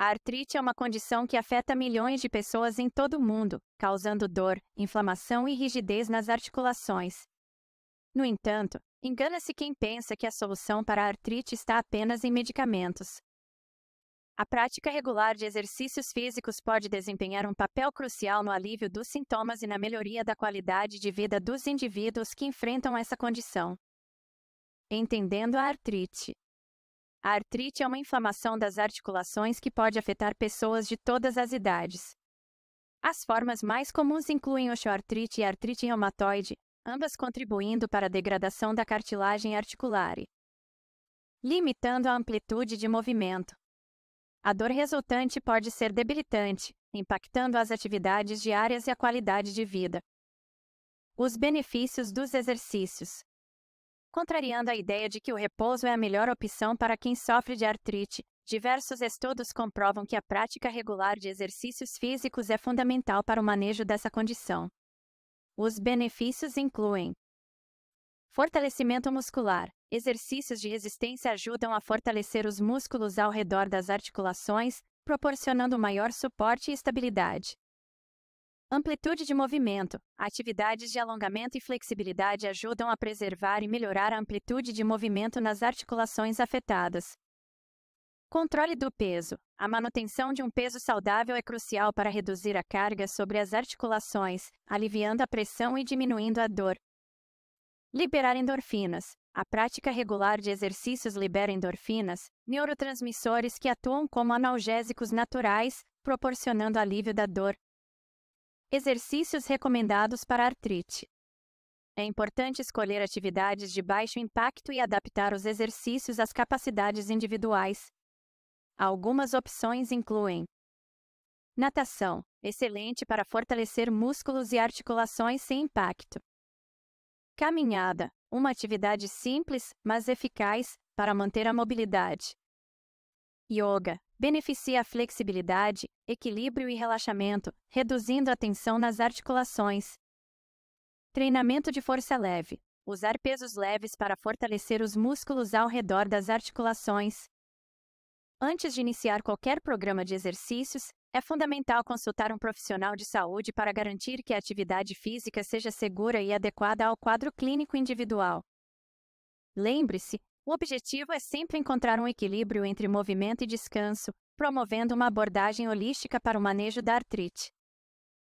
A artrite é uma condição que afeta milhões de pessoas em todo o mundo, causando dor, inflamação e rigidez nas articulações. No entanto, engana-se quem pensa que a solução para a artrite está apenas em medicamentos. A prática regular de exercícios físicos pode desempenhar um papel crucial no alívio dos sintomas e na melhoria da qualidade de vida dos indivíduos que enfrentam essa condição. Entendendo a artrite. A artrite é uma inflamação das articulações que pode afetar pessoas de todas as idades. As formas mais comuns incluem osteoartrite e artrite reumatoide, ambas contribuindo para a degradação da cartilagem articular, limitando a amplitude de movimento. A dor resultante pode ser debilitante, impactando as atividades diárias e a qualidade de vida. Os benefícios dos exercícios. Contrariando a ideia de que o repouso é a melhor opção para quem sofre de artrite, diversos estudos comprovam que a prática regular de exercícios físicos é fundamental para o manejo dessa condição. Os benefícios incluem fortalecimento muscular. Exercícios de resistência ajudam a fortalecer os músculos ao redor das articulações, proporcionando maior suporte e estabilidade. Amplitude de movimento. Atividades de alongamento e flexibilidade ajudam a preservar e melhorar a amplitude de movimento nas articulações afetadas. Controle do peso. A manutenção de um peso saudável é crucial para reduzir a carga sobre as articulações, aliviando a pressão e diminuindo a dor. Liberar endorfinas. A prática regular de exercícios libera endorfinas, neurotransmissores que atuam como analgésicos naturais, proporcionando alívio da dor, Exercícios recomendados para artrite. É importante escolher atividades de baixo impacto e adaptar os exercícios às capacidades individuais. Algumas opções incluem natação, excelente para fortalecer músculos e articulações sem impacto. Caminhada, uma atividade simples, mas eficaz para manter a mobilidade. Yoga beneficia a flexibilidade, equilíbrio e relaxamento, reduzindo a tensão nas articulações. Treinamento de força leve. Usar pesos leves para fortalecer os músculos ao redor das articulações. Antes de iniciar qualquer programa de exercícios, é fundamental consultar um profissional de saúde para garantir que a atividade física seja segura e adequada ao quadro clínico individual. Lembre-se, o objetivo é sempre encontrar um equilíbrio entre movimento e descanso, promovendo uma abordagem holística para o manejo da artrite.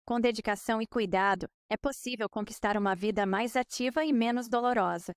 Com dedicação e cuidado, é possível conquistar uma vida mais ativa e menos dolorosa.